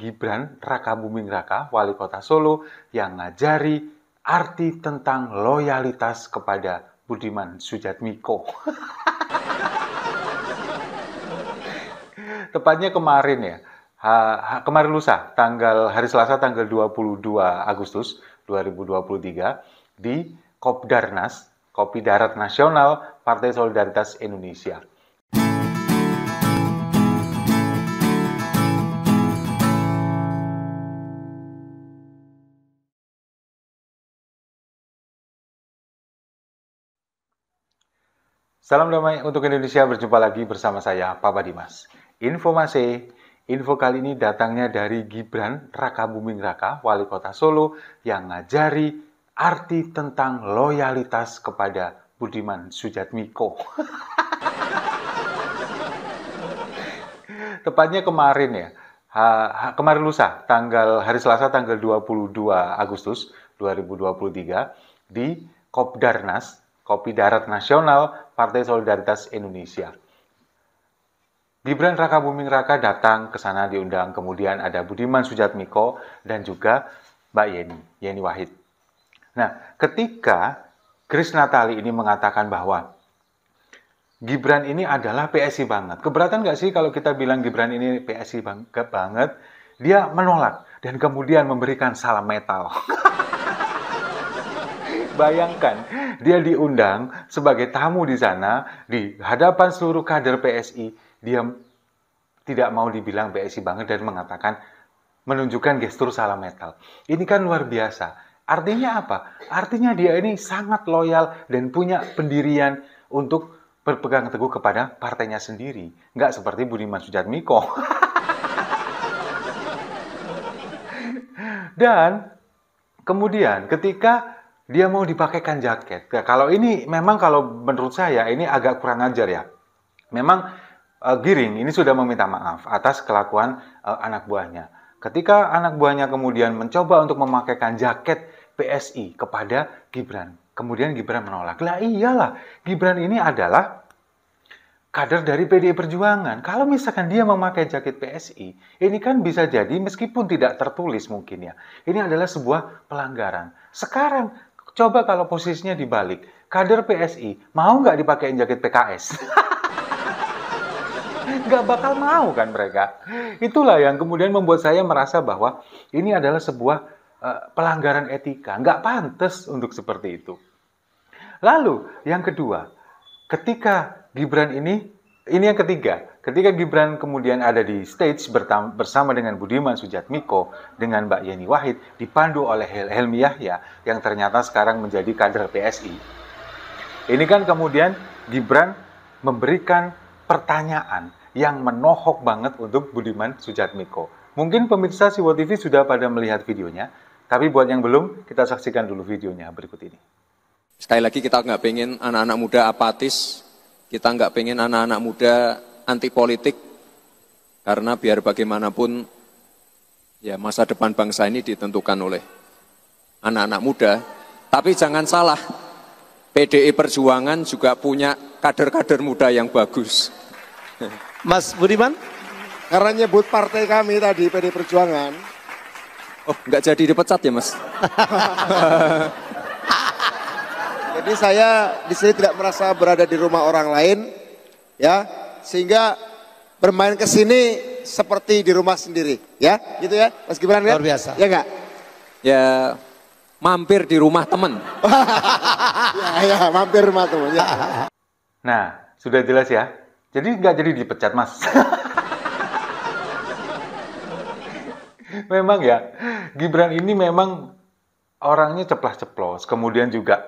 Gibran Raka Buming Raka, wali kota Solo, yang ngajari arti tentang loyalitas kepada Budiman Sujatmiko. Tepatnya kemarin ya, ha, ha, kemarin lusa, tanggal hari Selasa tanggal 22 Agustus 2023 di Kopdarnas, Kopi Darat Nasional Partai Solidaritas Indonesia. Salam damai untuk Indonesia, berjumpa lagi bersama saya, Papa Dimas. Informasi, info kali ini datangnya dari Gibran Raka Buming Raka, wali kota Solo, yang ngajari arti tentang loyalitas kepada Budiman Sujatmiko. Tepatnya kemarin ya, kemarin lusa, tanggal hari Selasa tanggal 22 Agustus 2023 di Kopdarnas Kopi Darat Nasional Partai Solidaritas Indonesia. Gibran Raka Buming Raka datang ke sana diundang, kemudian ada Budiman Sujatmiko dan juga Mbak Yeni, Yeni Wahid. Nah, ketika Chris Natali ini mengatakan bahwa Gibran ini adalah PSI banget. Keberatan nggak sih kalau kita bilang Gibran ini PSI bang banget? Dia menolak dan kemudian memberikan salam metal. Bayangkan dia diundang sebagai tamu di sana di hadapan seluruh kader PSI, dia tidak mau dibilang PSI banget dan mengatakan menunjukkan gestur salam metal. Ini kan luar biasa. Artinya apa? Artinya dia ini sangat loyal dan punya pendirian untuk berpegang teguh kepada partainya sendiri. Nggak seperti Budiman Sujatmiko. dan kemudian ketika dia mau dipakaikan jaket. Ya, kalau ini memang kalau menurut saya ini agak kurang ajar ya. Memang uh, Giring ini sudah meminta maaf atas kelakuan uh, anak buahnya. Ketika anak buahnya kemudian mencoba untuk memakaikan jaket PSI kepada Gibran, kemudian Gibran menolak. Lah iyalah, Gibran ini adalah kader dari PDI Perjuangan. Kalau misalkan dia memakai jaket PSI, ini kan bisa jadi meskipun tidak tertulis mungkin ya. Ini adalah sebuah pelanggaran. Sekarang Coba kalau posisinya dibalik, kader PSI mau nggak dipakein jaket PKS? nggak bakal mau kan mereka. Itulah yang kemudian membuat saya merasa bahwa ini adalah sebuah uh, pelanggaran etika. Nggak pantas untuk seperti itu. Lalu yang kedua, ketika Gibran ini ini yang ketiga. Ketika Gibran kemudian ada di stage bersama dengan Budiman Sujatmiko dengan Mbak Yeni Wahid dipandu oleh Hel Helmi Yahya yang ternyata sekarang menjadi kader PSI. Ini kan kemudian Gibran memberikan pertanyaan yang menohok banget untuk Budiman Sujatmiko. Mungkin pemirsa Siwo TV sudah pada melihat videonya, tapi buat yang belum, kita saksikan dulu videonya berikut ini. Sekali lagi kita nggak pengen anak-anak muda apatis, kita nggak pengen anak-anak muda anti politik, karena biar bagaimanapun ya masa depan bangsa ini ditentukan oleh anak-anak muda. Tapi jangan salah, PDI Perjuangan juga punya kader-kader muda yang bagus. Mas Budiman? Karena nyebut partai kami tadi, PDI Perjuangan. Oh, nggak jadi dipecat ya, Mas? Jadi saya di sini tidak merasa berada di rumah orang lain, ya, sehingga bermain ke sini seperti di rumah sendiri, ya, gitu ya, Mas Gibran ya, Luar biasa. Ya enggak? Ya, mampir di rumah teman. ya, ya, mampir rumah teman. Ya. Nah, sudah jelas ya. Jadi nggak jadi dipecat, Mas. memang ya, Gibran ini memang orangnya ceplas-ceplos, kemudian juga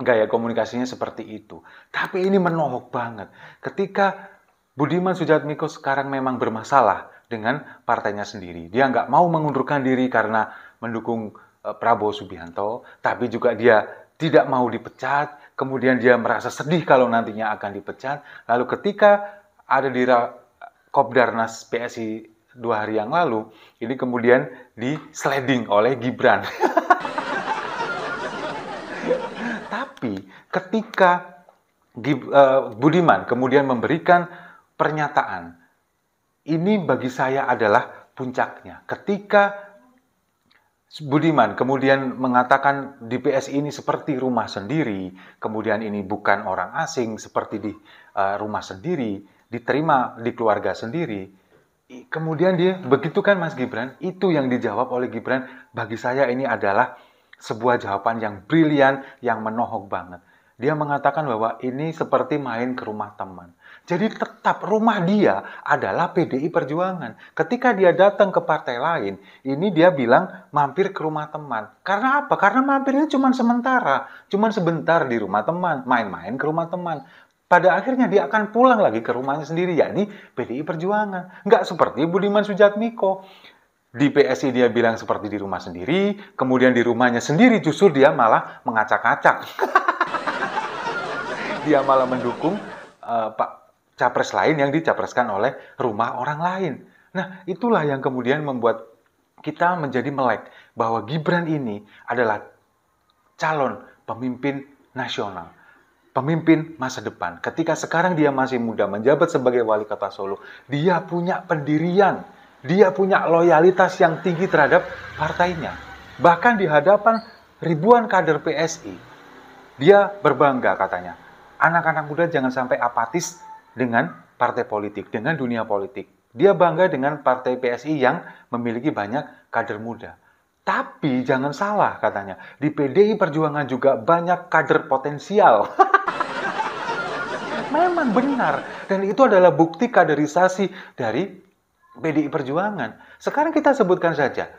gaya komunikasinya seperti itu. Tapi ini menohok banget. Ketika Budiman Sujatmiko sekarang memang bermasalah dengan partainya sendiri. Dia nggak mau mengundurkan diri karena mendukung eh, Prabowo Subianto, tapi juga dia tidak mau dipecat. Kemudian dia merasa sedih kalau nantinya akan dipecat. Lalu ketika ada di Kopdarnas PSI dua hari yang lalu, ini kemudian di oleh Gibran. Tapi ketika di, uh, eh, Budiman kemudian memberikan pernyataan, ini bagi saya adalah puncaknya. Ketika Budiman kemudian mengatakan DPS ini seperti rumah sendiri, kemudian ini bukan orang asing seperti di uh, rumah sendiri, diterima di keluarga sendiri. Kemudian dia begitu kan Mas Gibran, itu yang dijawab oleh Gibran bagi saya ini adalah sebuah jawaban yang brilian, yang menohok banget. Dia mengatakan bahwa ini seperti main ke rumah teman. Jadi tetap rumah dia adalah PDI Perjuangan. Ketika dia datang ke partai lain, ini dia bilang mampir ke rumah teman. Karena apa? Karena mampirnya cuma sementara, cuma sebentar di rumah teman, main-main ke rumah teman. Pada akhirnya dia akan pulang lagi ke rumahnya sendiri, yakni PDI Perjuangan. Nggak seperti Budiman Sujatmiko. Di PSI dia bilang seperti di rumah sendiri, kemudian di rumahnya sendiri justru dia malah mengacak-acak. dia malah mendukung uh, Pak Capres lain yang dicapreskan oleh rumah orang lain. Nah, itulah yang kemudian membuat kita menjadi melek bahwa Gibran ini adalah calon pemimpin nasional pemimpin masa depan. Ketika sekarang dia masih muda menjabat sebagai wali kota Solo, dia punya pendirian dia punya loyalitas yang tinggi terhadap partainya. Bahkan di hadapan ribuan kader PSI, dia berbangga katanya. Anak-anak muda jangan sampai apatis dengan partai politik, dengan dunia politik. Dia bangga dengan partai PSI yang memiliki banyak kader muda. Tapi jangan salah katanya, di PDI Perjuangan juga banyak kader potensial. Memang benar, dan itu adalah bukti kaderisasi dari PDI Perjuangan. Sekarang kita sebutkan saja,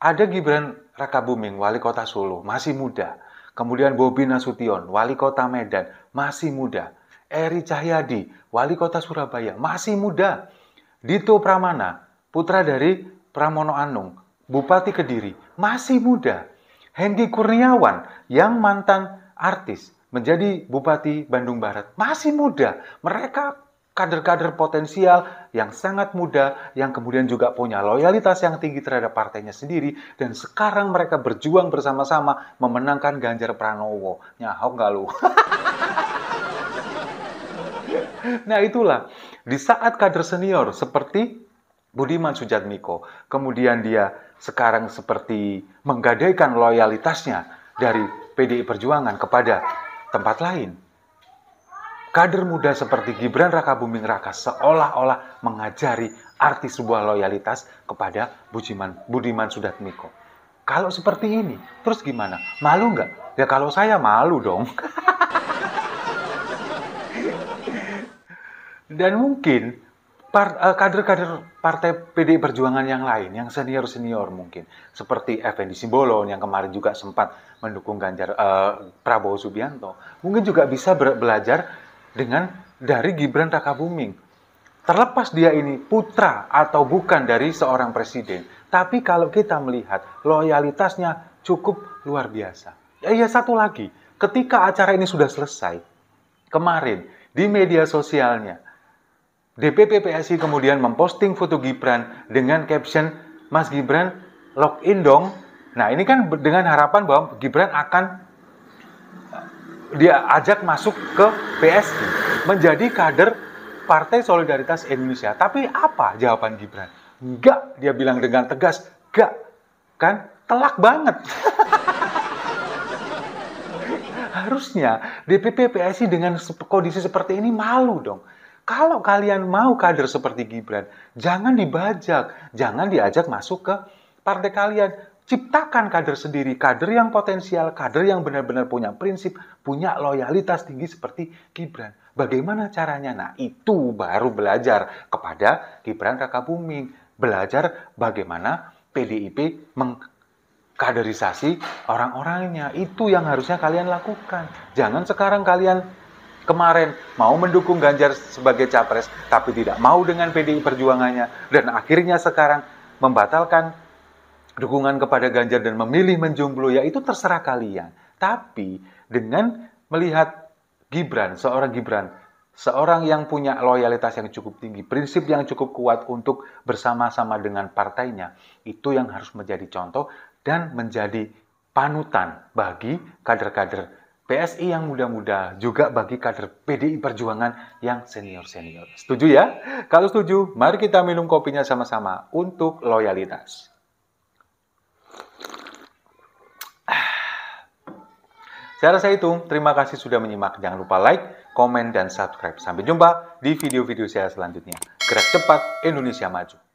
ada Gibran Rakabuming wali kota Solo, masih muda. Kemudian Bobi Nasution, wali kota Medan, masih muda. Eri Cahyadi, wali kota Surabaya, masih muda. Dito Pramana, putra dari Pramono Anung, bupati Kediri, masih muda. Hendy Kurniawan, yang mantan artis, menjadi bupati Bandung Barat, masih muda. Mereka kader-kader potensial yang sangat muda, yang kemudian juga punya loyalitas yang tinggi terhadap partainya sendiri, dan sekarang mereka berjuang bersama-sama memenangkan Ganjar Pranowo. Nyahok nggak lu? nah itulah, di saat kader senior seperti Budiman Sujatmiko, kemudian dia sekarang seperti menggadaikan loyalitasnya dari PDI Perjuangan kepada tempat lain, kader muda seperti Gibran Raka Buming Raka seolah-olah mengajari arti sebuah loyalitas kepada Budiman, Budiman Sudatmiko. Kalau seperti ini, terus gimana? Malu nggak? Ya kalau saya malu dong. Dan mungkin eh, kader-kader partai PDI Perjuangan yang lain, yang senior-senior mungkin, seperti Effendi Simbolon yang kemarin juga sempat mendukung Ganjar uh, Prabowo Subianto, mungkin juga bisa belajar dengan dari Gibran Raka Buming. Terlepas dia ini putra atau bukan dari seorang presiden, tapi kalau kita melihat loyalitasnya cukup luar biasa. Ya, ya satu lagi, ketika acara ini sudah selesai, kemarin di media sosialnya, DPP PSI kemudian memposting foto Gibran dengan caption Mas Gibran login dong. Nah ini kan dengan harapan bahwa Gibran akan dia ajak masuk ke PSI menjadi kader Partai Solidaritas Indonesia. Tapi apa jawaban Gibran? Enggak, dia bilang dengan tegas, enggak. Kan telak banget. Harusnya DPP PSI dengan kondisi seperti ini malu dong. Kalau kalian mau kader seperti Gibran, jangan dibajak, jangan diajak masuk ke partai kalian ciptakan kader sendiri, kader yang potensial, kader yang benar-benar punya prinsip, punya loyalitas tinggi seperti Gibran. Bagaimana caranya? Nah, itu baru belajar kepada Gibran Buming, Belajar bagaimana PDIP mengkaderisasi orang-orangnya. Itu yang harusnya kalian lakukan. Jangan sekarang kalian kemarin mau mendukung Ganjar sebagai capres, tapi tidak mau dengan PDI perjuangannya. Dan akhirnya sekarang membatalkan dukungan kepada Ganjar dan memilih menjomblo ya itu terserah kalian. Tapi dengan melihat Gibran, seorang Gibran, seorang yang punya loyalitas yang cukup tinggi, prinsip yang cukup kuat untuk bersama-sama dengan partainya, itu yang harus menjadi contoh dan menjadi panutan bagi kader-kader PSI yang muda-muda, juga bagi kader PDI Perjuangan yang senior-senior. Setuju ya? Kalau setuju, mari kita minum kopinya sama-sama untuk loyalitas. Saya rasa itu. Terima kasih sudah menyimak. Jangan lupa like, komen, dan subscribe. Sampai jumpa di video-video saya selanjutnya. Gerak cepat, Indonesia maju.